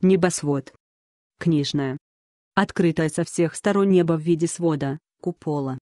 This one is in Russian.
Небосвод. Книжная. Открытое со всех сторон небо в виде свода, купола.